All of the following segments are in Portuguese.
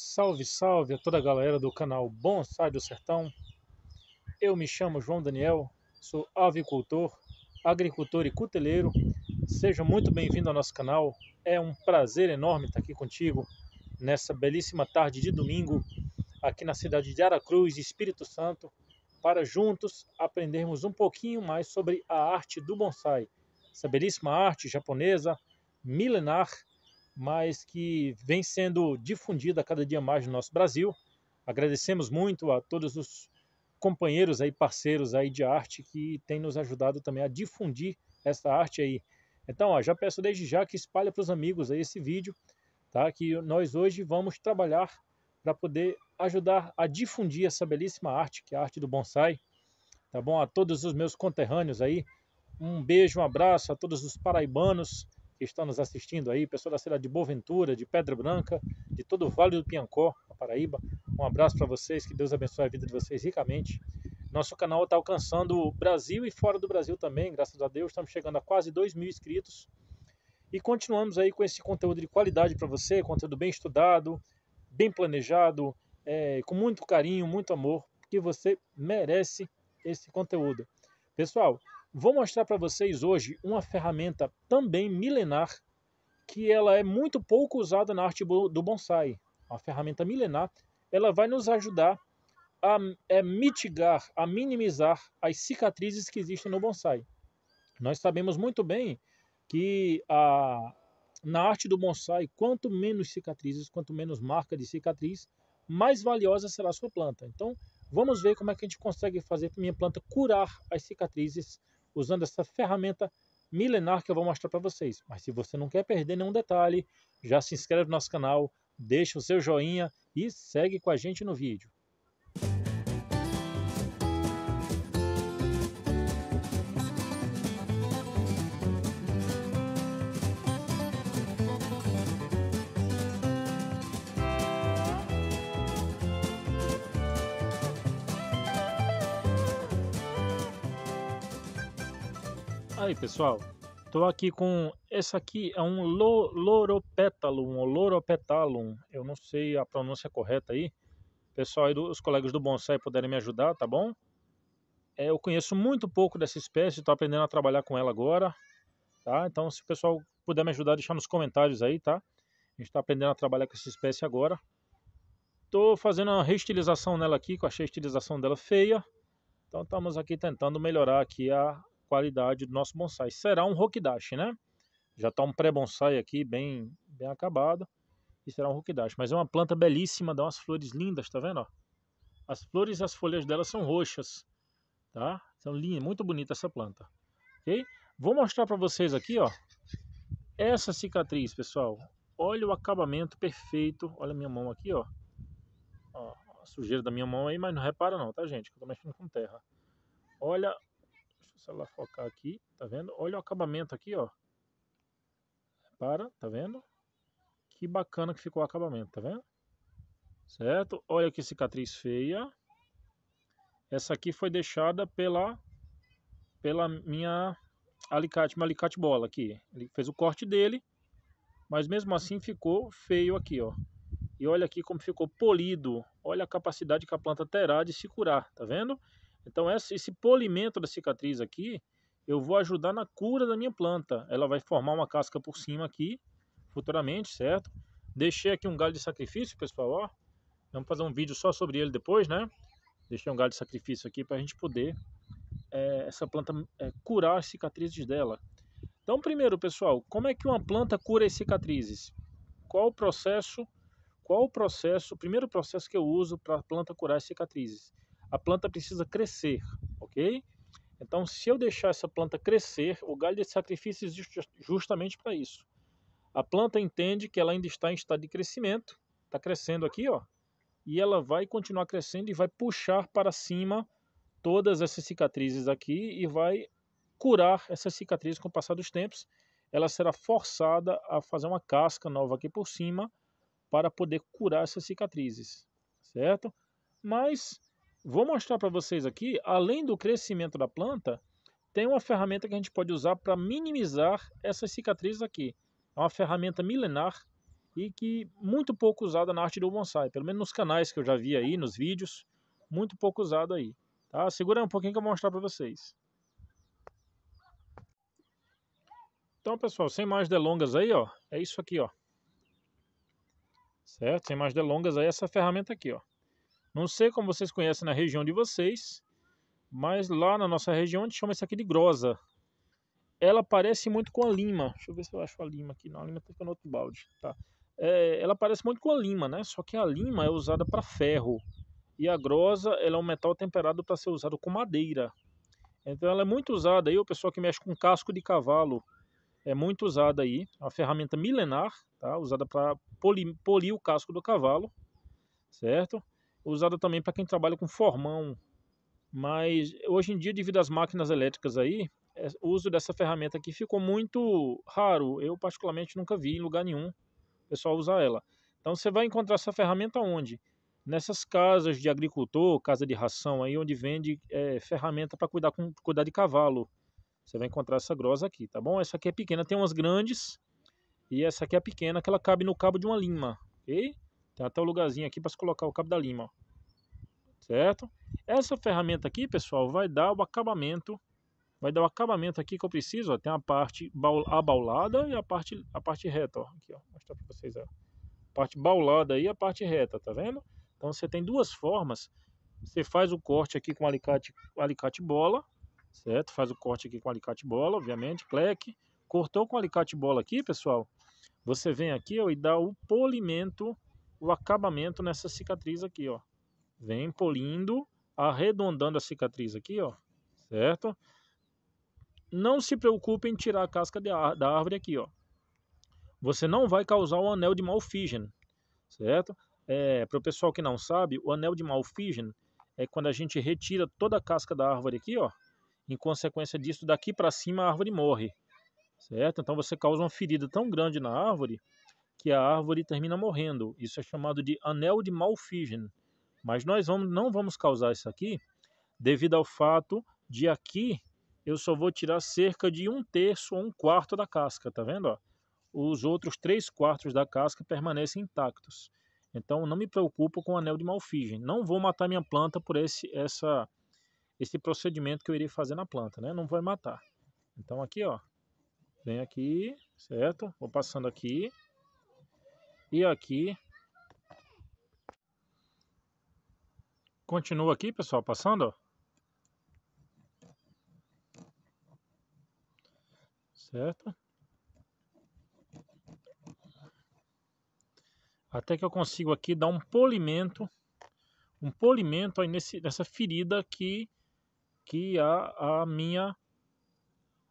Salve, salve a toda a galera do canal Bonsai do Sertão. Eu me chamo João Daniel, sou avicultor, agricultor e cuteleiro. Seja muito bem-vindo ao nosso canal. É um prazer enorme estar aqui contigo nessa belíssima tarde de domingo aqui na cidade de Aracruz, Espírito Santo, para juntos aprendermos um pouquinho mais sobre a arte do bonsai, essa belíssima arte japonesa milenar mas que vem sendo difundida cada dia mais no nosso Brasil. Agradecemos muito a todos os companheiros aí, parceiros aí de arte que têm nos ajudado também a difundir essa arte aí. Então, ó, já peço desde já que espalhe para os amigos aí esse vídeo, tá? Que nós hoje vamos trabalhar para poder ajudar a difundir essa belíssima arte, que é a arte do bonsai. Tá bom? A todos os meus conterrâneos aí, um beijo, um abraço a todos os paraibanos, que estão nos assistindo aí, pessoal da cidade de Boventura, de Pedra Branca, de todo o Vale do Piancó, na Paraíba. Um abraço para vocês, que Deus abençoe a vida de vocês ricamente. Nosso canal está alcançando o Brasil e fora do Brasil também, graças a Deus. Estamos chegando a quase 2 mil inscritos. E continuamos aí com esse conteúdo de qualidade para você, conteúdo bem estudado, bem planejado, é, com muito carinho, muito amor, que você merece esse conteúdo. Pessoal, Vou mostrar para vocês hoje uma ferramenta também milenar que ela é muito pouco usada na arte do bonsai. A ferramenta milenar, ela vai nos ajudar a é, mitigar, a minimizar as cicatrizes que existem no bonsai. Nós sabemos muito bem que a, na arte do bonsai, quanto menos cicatrizes, quanto menos marca de cicatriz, mais valiosa será a sua planta. Então, vamos ver como é que a gente consegue fazer minha planta curar as cicatrizes usando essa ferramenta milenar que eu vou mostrar para vocês. Mas se você não quer perder nenhum detalhe, já se inscreve no nosso canal, deixa o seu joinha e segue com a gente no vídeo. Aí, pessoal, tô aqui com esse aqui é um lo, loropetalum, ou loropetalum. Eu não sei a pronúncia correta aí. Pessoal, aí do, os colegas do bonsai puderem me ajudar, tá bom? É, eu conheço muito pouco dessa espécie, tô aprendendo a trabalhar com ela agora, tá? Então, se o pessoal puder me ajudar, deixar nos comentários aí, tá? A gente tá aprendendo a trabalhar com essa espécie agora. Tô fazendo uma reestilização nela aqui, que eu achei a estilização dela feia. Então estamos aqui tentando melhorar aqui a, qualidade do nosso bonsai. Será um Hokidashi, né? Já está um pré-bonsai aqui bem, bem acabado. E será um Hokidashi. Mas é uma planta belíssima, dá umas flores lindas, tá vendo? Ó? As flores e as folhas dela são roxas, tá? São lindas, muito bonita essa planta, ok? Vou mostrar para vocês aqui, ó. Essa cicatriz, pessoal. Olha o acabamento perfeito. Olha a minha mão aqui, ó. ó a sujeira da minha mão aí, mas não repara não, tá, gente? Que eu tô mexendo com terra. Olha se ela focar aqui, tá vendo? Olha o acabamento aqui, ó. Para, tá vendo? Que bacana que ficou o acabamento, tá vendo? Certo? Olha que cicatriz feia. Essa aqui foi deixada pela pela minha alicate, uma alicate bola aqui. Ele fez o corte dele, mas mesmo assim ficou feio aqui, ó. E olha aqui como ficou polido. Olha a capacidade que a planta terá de se curar, tá vendo? Então esse polimento da cicatriz aqui, eu vou ajudar na cura da minha planta. Ela vai formar uma casca por cima aqui, futuramente, certo? Deixei aqui um galho de sacrifício, pessoal, ó. Vamos fazer um vídeo só sobre ele depois, né? Deixei um galho de sacrifício aqui para a gente poder é, essa planta é, curar as cicatrizes dela. Então, primeiro, pessoal, como é que uma planta cura as cicatrizes? Qual o processo? Qual o processo? O primeiro processo que eu uso para a planta curar as cicatrizes? a planta precisa crescer, ok? Então, se eu deixar essa planta crescer, o galho de sacrifício existe justamente para isso. A planta entende que ela ainda está em estado de crescimento, está crescendo aqui, ó, e ela vai continuar crescendo e vai puxar para cima todas essas cicatrizes aqui e vai curar essas cicatrizes com o passar dos tempos. Ela será forçada a fazer uma casca nova aqui por cima para poder curar essas cicatrizes, certo? Mas Vou mostrar para vocês aqui, além do crescimento da planta, tem uma ferramenta que a gente pode usar para minimizar essas cicatrizes aqui. É uma ferramenta milenar e que muito pouco usada na arte do bonsai, pelo menos nos canais que eu já vi aí, nos vídeos, muito pouco usada aí. Tá? Segura um pouquinho que eu vou mostrar para vocês. Então, pessoal, sem mais delongas aí, ó, é isso aqui, ó. Certo? Sem mais delongas aí, essa ferramenta aqui, ó. Não sei como vocês conhecem na região de vocês, mas lá na nossa região a gente chama isso aqui de grosa. Ela parece muito com a lima. Deixa eu ver se eu acho a lima aqui. Não, a lima tá fica no outro balde. Tá. É, ela parece muito com a lima, né? Só que a lima é usada para ferro. E a grosa ela é um metal temperado para ser usado com madeira. Então ela é muito usada aí, o pessoal que mexe com casco de cavalo é muito usada aí, é a ferramenta milenar, tá? Usada para polir, polir o casco do cavalo, certo? usada também para quem trabalha com formão. Mas hoje em dia, devido às máquinas elétricas aí, é, o uso dessa ferramenta aqui ficou muito raro. Eu, particularmente, nunca vi em lugar nenhum o pessoal usar ela. Então, você vai encontrar essa ferramenta onde? Nessas casas de agricultor, casa de ração aí, onde vende é, ferramenta para cuidar, cuidar de cavalo. Você vai encontrar essa grossa aqui, tá bom? Essa aqui é pequena, tem umas grandes. E essa aqui é pequena, que ela cabe no cabo de uma lima, ok? Tem até o um lugarzinho aqui para se colocar o cabo da lima, ó. certo? Essa ferramenta aqui, pessoal, vai dar o acabamento, vai dar o acabamento aqui que eu preciso, ó. Tem a parte abaulada e a parte, a parte reta, ó. Aqui, ó, mostrar para vocês, ó. Parte baulada e a parte reta, tá vendo? Então você tem duas formas. Você faz o corte aqui com alicate, alicate bola, certo? Faz o corte aqui com alicate bola, obviamente, cleque. Cortou com alicate bola aqui, pessoal. Você vem aqui ó, e dá o polimento o acabamento nessa cicatriz aqui, ó. Vem polindo, arredondando a cicatriz aqui, ó. Certo? Não se preocupe em tirar a casca da árvore aqui, ó. Você não vai causar o anel de Malphigian, certo? É, Para o pessoal que não sabe, o anel de Malphigian é quando a gente retira toda a casca da árvore aqui, ó. Em consequência disso, daqui para cima a árvore morre, certo? Então você causa uma ferida tão grande na árvore que a árvore termina morrendo. Isso é chamado de anel de Malfigene. Mas nós vamos, não vamos causar isso aqui devido ao fato de aqui eu só vou tirar cerca de um terço ou um quarto da casca, tá vendo? Ó? Os outros três quartos da casca permanecem intactos. Então não me preocupo com o anel de Malfigene. Não vou matar minha planta por esse, essa, esse procedimento que eu irei fazer na planta, né? Não vai matar. Então aqui, ó, vem aqui, certo? Vou passando aqui, e aqui... Continua aqui, pessoal, passando, Certo? Até que eu consigo aqui dar um polimento, um polimento aí nesse, nessa ferida que, que é a, a minha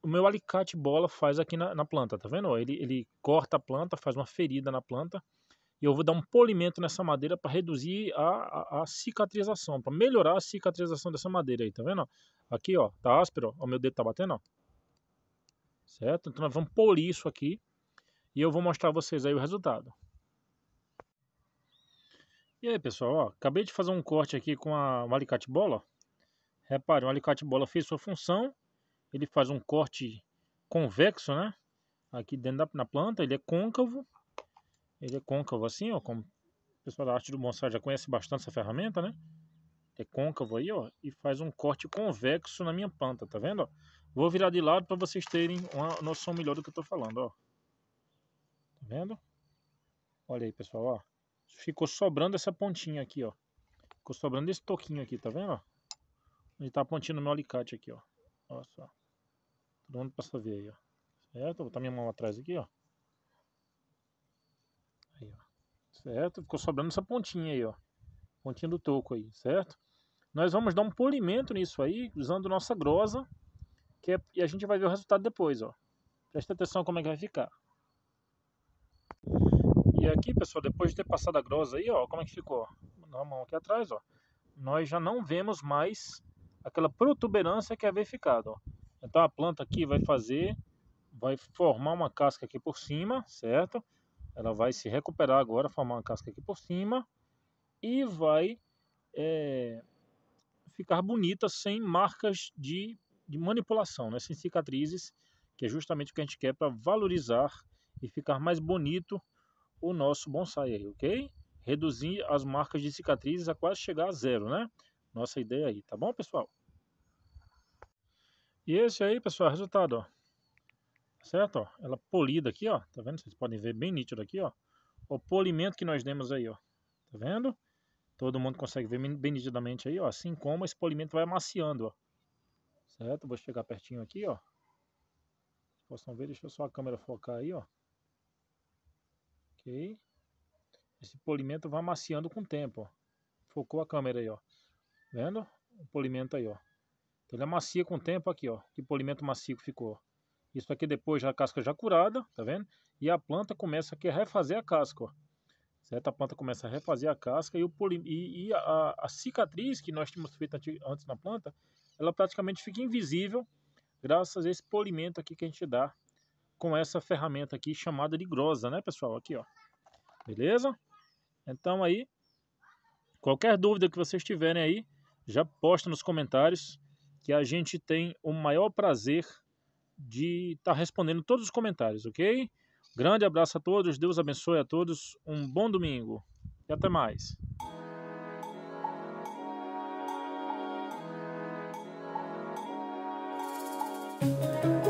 o meu alicate bola faz aqui na, na planta, tá vendo? Ele, ele corta a planta, faz uma ferida na planta e eu vou dar um polimento nessa madeira para reduzir a, a, a cicatrização, para melhorar a cicatrização dessa madeira aí, tá vendo? Aqui, ó, tá áspero, ó, meu dedo tá batendo, ó. Certo? Então nós vamos polir isso aqui e eu vou mostrar a vocês aí o resultado. E aí, pessoal, ó, acabei de fazer um corte aqui com a, um alicate bola. Repare, o um alicate bola fez sua função ele faz um corte convexo, né? Aqui dentro da na planta, ele é côncavo. Ele é côncavo assim, ó, como o pessoal da arte do bonsai já conhece bastante essa ferramenta, né? É côncavo aí, ó, e faz um corte convexo na minha planta, tá vendo? Ó? Vou virar de lado para vocês terem uma noção melhor do que eu tô falando, ó. Tá vendo? Olha aí, pessoal, ó. Ficou sobrando essa pontinha aqui, ó. Ficou sobrando esse toquinho aqui, tá vendo? Ó? Onde tá a pontinha meu alicate aqui, ó. Olha só. Todo mundo passa a ver aí, ó. Certo? Vou botar minha mão atrás aqui, ó. Aí, ó. Certo? Ficou sobrando essa pontinha aí, ó. Pontinha do toco aí, certo? Nós vamos dar um polimento nisso aí, usando nossa grosa. Que é... E a gente vai ver o resultado depois, ó. Presta atenção como é que vai ficar. E aqui, pessoal, depois de ter passado a grosa aí, ó, como é que ficou? Na mão aqui atrás, ó. Nós já não vemos mais aquela protuberância que havia é ficado. Então a planta aqui vai fazer, vai formar uma casca aqui por cima, certo? Ela vai se recuperar agora, formar uma casca aqui por cima e vai é, ficar bonita sem marcas de, de manipulação, né? sem cicatrizes, que é justamente o que a gente quer para valorizar e ficar mais bonito o nosso bonsai aí, ok? Reduzir as marcas de cicatrizes a quase chegar a zero, né? Nossa ideia aí, tá bom, pessoal? E esse aí, pessoal, resultado, ó. Tá certo, ó? Ela polida aqui, ó. Tá vendo? Vocês podem ver bem nítido aqui, ó. O polimento que nós demos aí, ó. Tá vendo? Todo mundo consegue ver bem nitidamente aí, ó. Assim como esse polimento vai amaciando, ó. Certo? Vou chegar pertinho aqui, ó. Vocês possam ver, deixa eu só a câmera focar aí, ó. Ok. Esse polimento vai amaciando com o tempo, ó. Focou a câmera aí, ó. Vendo? O polimento aí, ó. Então ele amacia é com o tempo aqui, ó. Que polimento macio que ficou. Isso aqui depois já a casca já curada, tá vendo? E a planta começa aqui a refazer a casca, ó. Certo? A planta começa a refazer a casca e, o poli... e, e a, a, cicatriz que nós tínhamos feito antes na planta, ela praticamente fica invisível graças a esse polimento aqui que a gente dá com essa ferramenta aqui chamada de grosa, né, pessoal? Aqui, ó. Beleza? Então aí, qualquer dúvida que vocês tiverem aí, já posta nos comentários que a gente tem o maior prazer de estar tá respondendo todos os comentários, ok? Grande abraço a todos, Deus abençoe a todos, um bom domingo e até mais. thank you